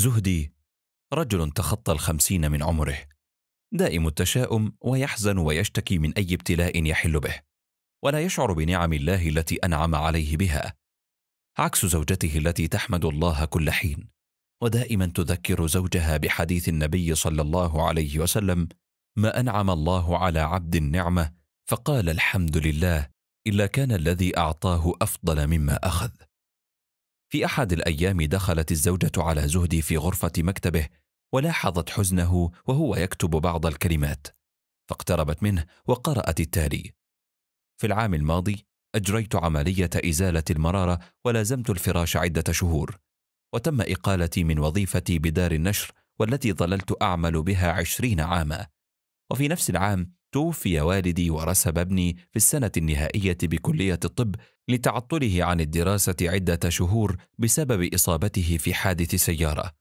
زهدي رجل تخطى الخمسين من عمره دائم التشاؤم ويحزن ويشتكي من اي ابتلاء يحل به ولا يشعر بنعم الله التي انعم عليه بها عكس زوجته التي تحمد الله كل حين ودائما تذكر زوجها بحديث النبي صلى الله عليه وسلم ما انعم الله على عبد النعمه فقال الحمد لله الا كان الذي اعطاه افضل مما اخذ في احد الايام دخلت الزوجه على زهدي في غرفه مكتبه ولاحظت حزنه وهو يكتب بعض الكلمات فاقتربت منه وقرات التالي في العام الماضي اجريت عمليه ازاله المراره ولازمت الفراش عده شهور وتم اقالتي من وظيفتي بدار النشر والتي ظللت اعمل بها عشرين عاما وفي نفس العام توفي والدي ورسب ابني في السنة النهائية بكلية الطب لتعطله عن الدراسة عدة شهور بسبب إصابته في حادث سيارة.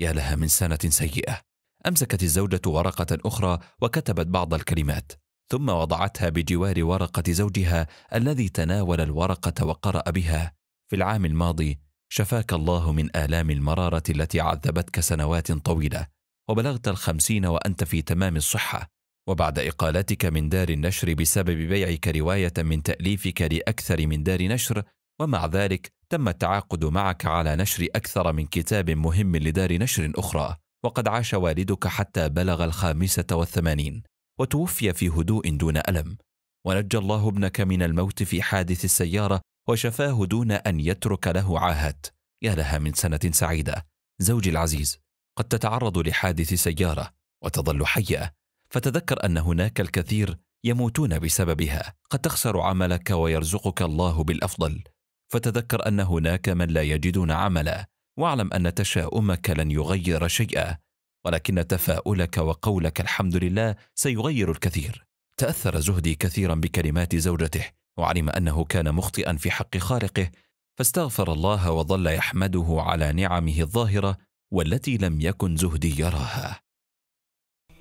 يا لها من سنة سيئة. أمسكت الزوجة ورقة أخرى وكتبت بعض الكلمات، ثم وضعتها بجوار ورقة زوجها الذي تناول الورقة وقرأ بها: في العام الماضي شفاك الله من آلام المرارة التي عذبتك سنوات طويلة، وبلغت الخمسين وأنت في تمام الصحة. وبعد إقالتك من دار النشر بسبب بيعك رواية من تأليفك لأكثر من دار نشر ومع ذلك تم التعاقد معك على نشر أكثر من كتاب مهم لدار نشر أخرى وقد عاش والدك حتى بلغ الخامسة والثمانين وتوفي في هدوء دون ألم ونجى الله ابنك من الموت في حادث السيارة وشفاه دون أن يترك له عاهات يا لها من سنة سعيدة زوجي العزيز قد تتعرض لحادث سيارة وتظل حية فتذكر ان هناك الكثير يموتون بسببها قد تخسر عملك ويرزقك الله بالافضل فتذكر ان هناك من لا يجدون عملا واعلم ان تشاؤمك لن يغير شيئا ولكن تفاؤلك وقولك الحمد لله سيغير الكثير تاثر زهدي كثيرا بكلمات زوجته وعلم انه كان مخطئا في حق خالقه فاستغفر الله وظل يحمده على نعمه الظاهره والتي لم يكن زهدي يراها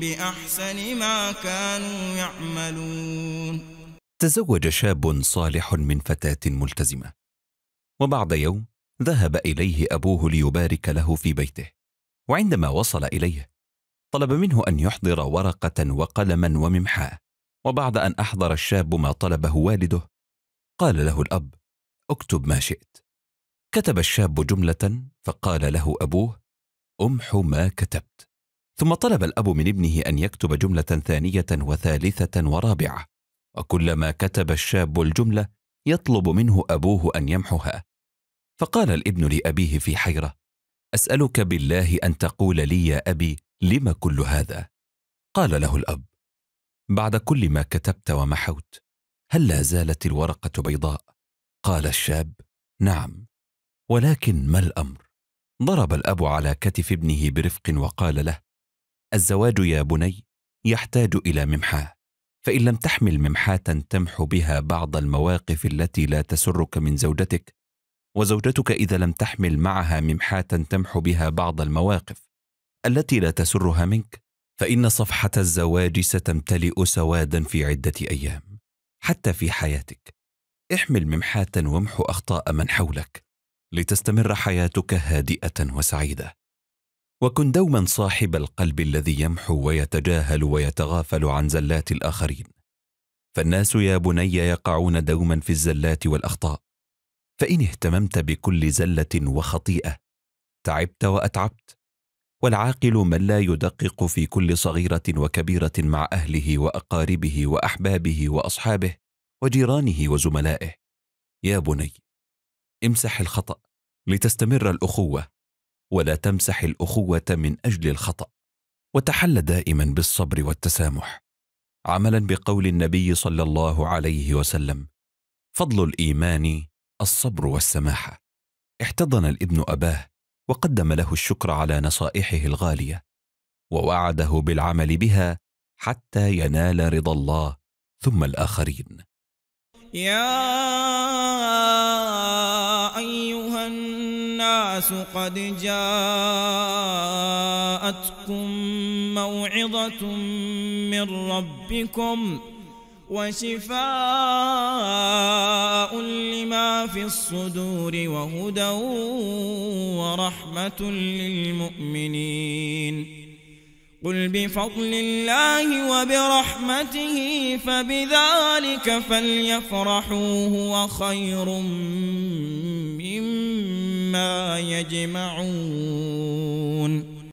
بأحسن ما كانوا يعملون تزوج شاب صالح من فتاة ملتزمة وبعد يوم ذهب إليه أبوه ليبارك له في بيته وعندما وصل إليه طلب منه أن يحضر ورقة وقلما وممحاة وبعد أن أحضر الشاب ما طلبه والده قال له الأب اكتب ما شئت كتب الشاب جملة فقال له أبوه امح ما كتبت ثم طلب الأب من ابنه أن يكتب جملة ثانية وثالثة ورابعة وكلما كتب الشاب الجملة يطلب منه أبوه أن يمحوها فقال الابن لأبيه في حيرة أسألك بالله أن تقول لي يا أبي لم كل هذا قال له الأب بعد كل ما كتبت ومحوت هل لا زالت الورقة بيضاء؟ قال الشاب نعم ولكن ما الأمر؟ ضرب الأب على كتف ابنه برفق وقال له الزواج يا بني يحتاج الى ممحاه فان لم تحمل ممحاه تمحو بها بعض المواقف التي لا تسرك من زوجتك وزوجتك اذا لم تحمل معها ممحاه تمحو بها بعض المواقف التي لا تسرها منك فان صفحه الزواج ستمتلئ سوادا في عده ايام حتى في حياتك احمل ممحاه وامحو اخطاء من حولك لتستمر حياتك هادئه وسعيده وكن دوما صاحب القلب الذي يمحو ويتجاهل ويتغافل عن زلات الاخرين فالناس يا بني يقعون دوما في الزلات والاخطاء فان اهتممت بكل زله وخطيئه تعبت واتعبت والعاقل من لا يدقق في كل صغيره وكبيره مع اهله واقاربه واحبابه واصحابه وجيرانه وزملائه يا بني امسح الخطا لتستمر الاخوه ولا تمسح الاخوه من اجل الخطا وتحل دائما بالصبر والتسامح عملا بقول النبي صلى الله عليه وسلم فضل الايمان الصبر والسماحه احتضن الابن اباه وقدم له الشكر على نصائحه الغاليه ووعده بالعمل بها حتى ينال رضا الله ثم الاخرين يا الناس قد جاءتكم موعظة من ربكم وشفاء لما في الصدور وهدى ورحمة للمؤمنين قل بفضل الله وبرحمته فبذلك فليفرحوا هو خير مما يجمعون